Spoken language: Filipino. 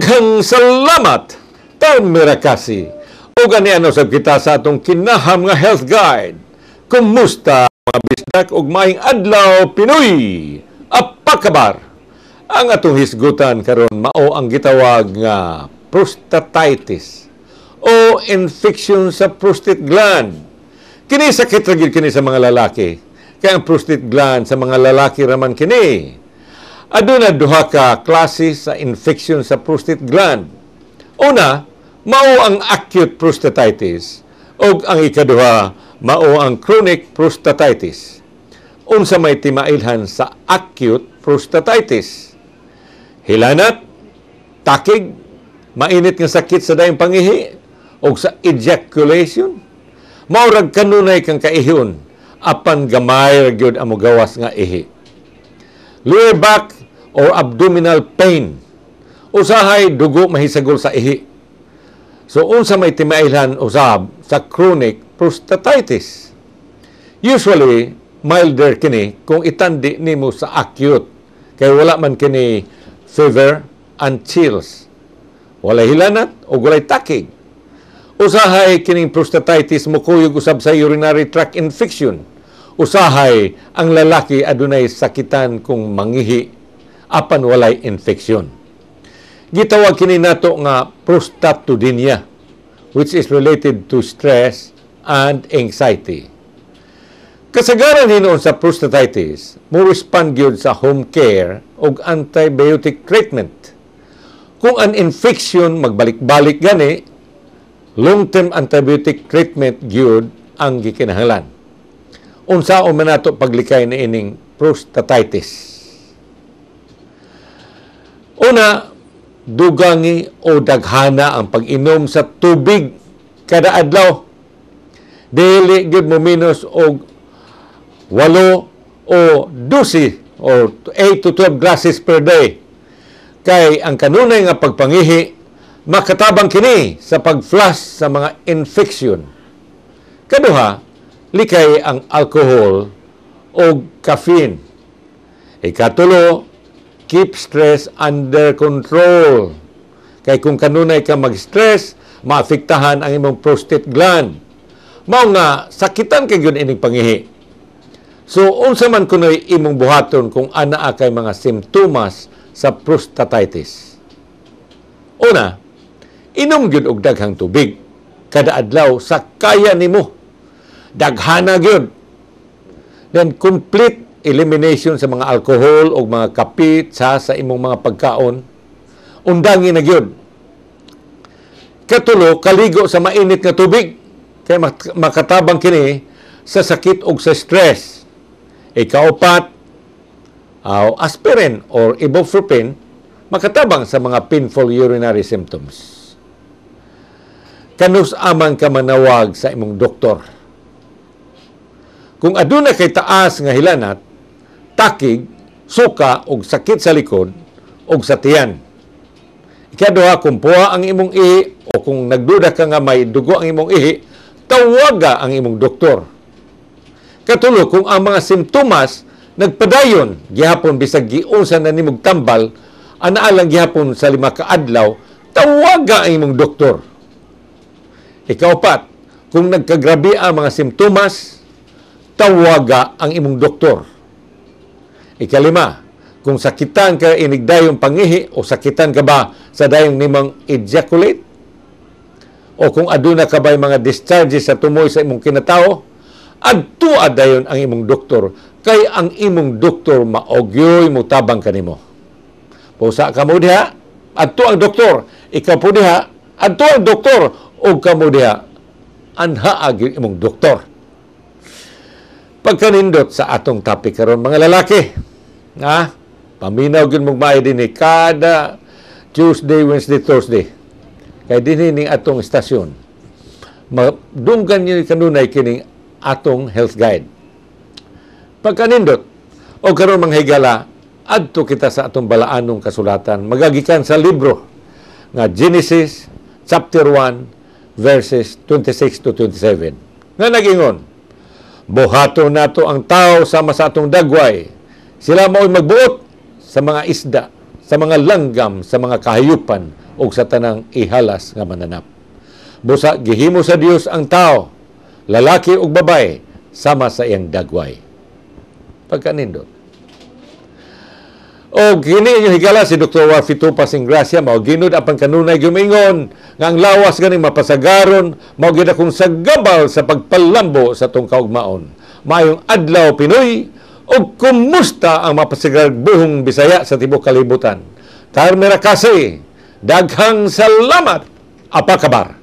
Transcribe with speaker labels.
Speaker 1: Daghang salamat, Tom Mirakasi. O gani ano sab kita sa atong kinaham nga health guide. Kumusta mga bisdak ug maing adlaw Pinoy? Apakabar. Ang atong hisgutan karon mao ang gitawag nga prostatitis o infection sa prostate gland. Kini sakit ra kini sa mga lalaki. kay ang prostate gland sa mga lalaki raman kini aduna duha ka klase sa infection sa prostate gland. Una, mao ang acute prostatitis ug ang ikaduha mao ang chronic prostatitis. Unsa may timailhan sa acute prostatitis? Hilanat, takig, mainit nga sakit sa dayong pangihi o sa ejaculation maurag kanunay kang kaihon apan gamay gyud amo gawas nga ihi lower back or abdominal pain. Usahay dugo mahisagol sa ihi. So unsa may timailhan usab sa chronic prostatitis. Usually milder kini kung itandi nimo sa acute kay wala man kini fever and chills. Wala hilanat o walay takig. Usahay kining prostatitis mukuyog usab sa urinary tract infection. Usahay ang lalaki adunay sakitan kung mangihi apan walay infeksyon. Gitawag kini nato nga prostatidinia which is related to stress and anxiety. Kasagaran hinoon sa prostatitis, mo respond gyud sa home care og antibiotic treatment. Kung an infection magbalik-balik gani, long-term antibiotic treatment gyud ang gikinahanglan. Unsa o manato paglikay ni ining prostatitis? Una, dugangi o daghana ang pag-inom sa tubig kada adlaw. Daily, gid mo minus og walo o 12 or 8 to 12 glasses per day. Kay ang kanunay nga pagpangihi makatabang kini sa pag-flush sa mga infection. Kaduha, likay ang alcohol o caffeine. Ikatulo, keep stress under control. Kay kung kanunay ka mag-stress, maapektahan ang imong prostate gland. Mao nga sakitan kay gyud ining pangihi. So unsa man kunoy imong buhaton kung ana kay mga simptomas sa prostatitis. Una, inom gyud og daghang tubig kada adlaw sa kaya nimo. Daghana gyud. Then complete elimination sa mga alcohol o mga kape, sa sa imong mga pagkaon, undang ina gyud. Katulo, kaligo sa mainit nga tubig. Kay makatabang kini sa sakit o sa stress. Ikaapat, uh, aspirin or ibuprofen makatabang sa mga painful urinary symptoms. Kanus amang ka manawag sa imong doktor. Kung aduna kay taas nga hilanat, takig, suka o sakit sa likod o sa tiyan. Ikaduha, kung puha ang imong ihi o kung nagduda ka nga may dugo ang imong ihi, tawaga ang imong doktor. Katulo, kung ang mga simptomas nagpadayon gihapon bisag giunsa na nimog tambal, anaalang gihapon sa lima ka adlaw, tawaga ang imong doktor. Ikaapat, kung nagkagrabi ang mga simptomas, tawaga ang imong doktor. Ikalima, kung sakitan ka inigdayong pangihi o sakitan ka ba sa dayong nimang ejaculate o kung aduna ka ba mga discharges sa tumoy sa imong kinatao adto adayon ang imong doktor kay ang imong doktor maogyoy mo tabang kanimo Pusa ka mo diha adto ang doktor ikaw po diha adto ang doktor og kamo diha anha agi imong doktor pagkanindot sa atong topic karon mga lalaki Ha? Paminaw gyud mo maay dinhi kada Tuesday, Wednesday, Thursday. Kay dinhi ning atong istasyon. Madunggan niyo kanunay kining atong health guide. Pagkanindot o karon mga higala adto kita sa atong balaanong kasulatan magagikan sa libro nga Genesis chapter 1 verses 26 to 27 nga nagingon buhato nato ang tao sama sa atong dagway sila mao'y magbuot sa mga isda, sa mga langgam, sa mga kahayupan, o sa tanang ihalas nga mananap. Busa, gihimo sa Dios ang tao, lalaki o babae, sama sa iyang dagway. Pagkanindot. O kini inyong higala si Dr. Warfito Pasingracia, mao ginud apang kanunay gumingon, nga ang lawas ganing mapasagaron, mao gid akong sagabaw sa pagpalambo sa tong kaugmaon. Mayong adlaw Pinoy, o kumusta ang mapasigarbuhong Bisaya sa Tibok Kalibutan. Tarmera kasi, daghang salamat, apakabar.